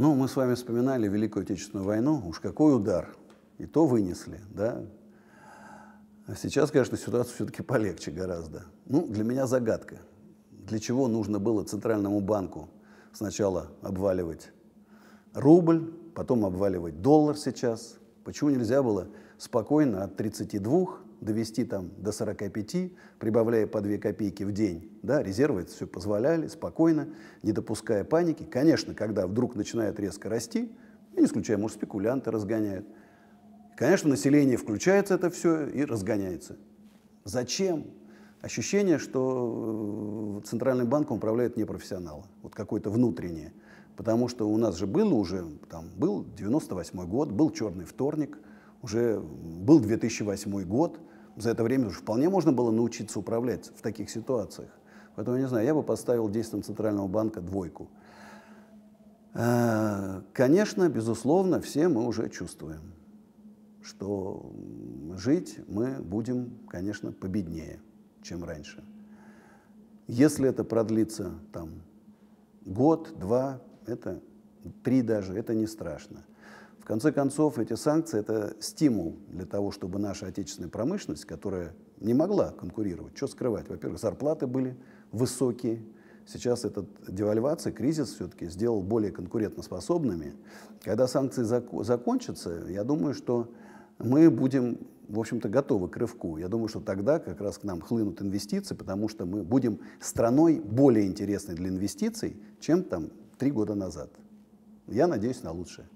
Ну, мы с вами вспоминали Великую Отечественную войну, уж какой удар, и то вынесли, да. А сейчас, конечно, ситуация все-таки полегче гораздо. Ну, для меня загадка. Для чего нужно было Центральному банку сначала обваливать рубль, потом обваливать доллар сейчас – Почему нельзя было спокойно от 32 довести там до 45, прибавляя по 2 копейки в день. Да, резервы это все позволяли, спокойно, не допуская паники. Конечно, когда вдруг начинает резко расти, не исключая может, спекулянты разгоняют. Конечно, население включается это все и разгоняется. Зачем? ощущение, что э, центральным банком управляют не профессионалы, вот какое-то внутреннее. Потому что у нас же было уже, там, был 98 год, был черный вторник, уже был 2008 год. За это время уже вполне можно было научиться управлять в таких ситуациях. Поэтому, я не знаю, я бы поставил действиям Центрального банка двойку. Э, конечно, безусловно, все мы уже чувствуем, что жить мы будем, конечно, победнее чем раньше. Если это продлится там год, два, это три даже, это не страшно. В конце концов, эти санкции – это стимул для того, чтобы наша отечественная промышленность, которая не могла конкурировать, что скрывать? Во-первых, зарплаты были высокие, Сейчас этот девальвация, кризис все-таки сделал более конкурентоспособными. Когда санкции зак закончатся, я думаю, что мы будем, в общем-то, готовы к рывку. Я думаю, что тогда как раз к нам хлынут инвестиции, потому что мы будем страной более интересной для инвестиций, чем там три года назад. Я надеюсь на лучшее.